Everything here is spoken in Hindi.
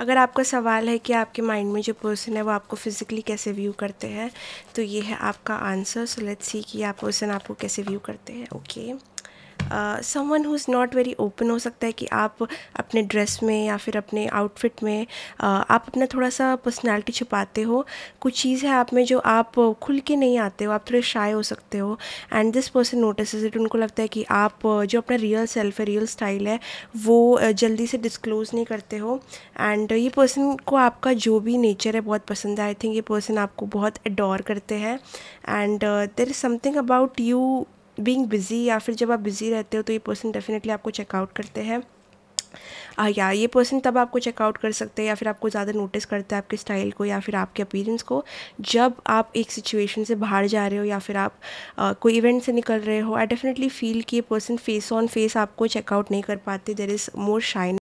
अगर आपका सवाल है कि आपके माइंड में जो पर्सन है वो आपको फ़िज़िकली कैसे व्यू करते हैं तो ये है आपका आंसर सो लेट्स सी कि आप पर्सन आपको कैसे व्यू करते हैं okay okay. Someone who is not very open हो सकता है कि आप अपने ड्रेस में या फिर अपने आउटफिट में uh, आप अपना थोड़ा सा पर्सनैलिटी छुपाते हो कुछ चीज़ है आप में जो आप खुल के नहीं आते हो आप थोड़े शाय हो सकते हो and this person notice it उनको लगता है कि आप जो अपना रियल सेल्फ है रियल स्टाइल है वो जल्दी से डिस्क्लोज नहीं करते हो एंड ये पर्सन को आपका जो भी नेचर है बहुत पसंद है आई थिंक ये पर्सन आपको बहुत एडोर करते हैं and there is something about you being busy या फिर जब आप बिज़ी रहते हो तो ये पर्सन डेफिनेटली आपको चेकआउट करते हैं आ, या ये पर्सन तब आपको चेकआउट कर सकते हैं या फिर आपको ज़्यादा नोटिस करता है आपके स्टाइल को या फिर आपके अपीरेंस को जब आप एक सिचुएशन से बाहर जा रहे हो या फिर आप आ, कोई इवेंट से निकल रहे हो आई डेफिनेटली फील कि ये पर्सन फेस ऑन फेस आपको चेकआउट नहीं कर पाते देर इज़ मोर शाइन